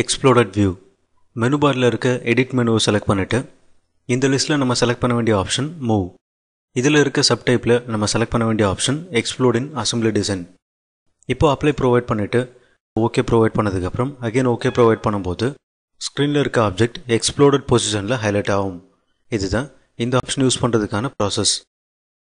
எக்ஸ்ப்ளோரட் view menu பாரில் இருக்க edit மெனுவை select பண்ணிவிட்டு இந்த லிஸ்ட்டில் நம்ம செலக்ட் பண்ண வேண்டிய ஆப்ஷன் மூவ் இதில் இருக்க சப்டைப்பில் நம்ம செலக்ட் பண்ண வேண்டிய option exploded in assembly design இப்போ அப்ளை ப்ரொவைட் பண்ணிவிட்டு ஓகே ப்ரொவைட் பண்ணதுக்கப்புறம் அகெயின் ஓகே ப்ரொவைட் பண்ணும்போது ஸ்க்ரீனில் இருக்க ஆப்ஜெக்ட் எக்ஸ்ப்ளோர்ட் பொசிஷனில் ஹைலைட் ஆகும் இதுதான் இந்த ஆப்ஷன் யூஸ் பண்ணுறதுக்கான ப்ராசஸ்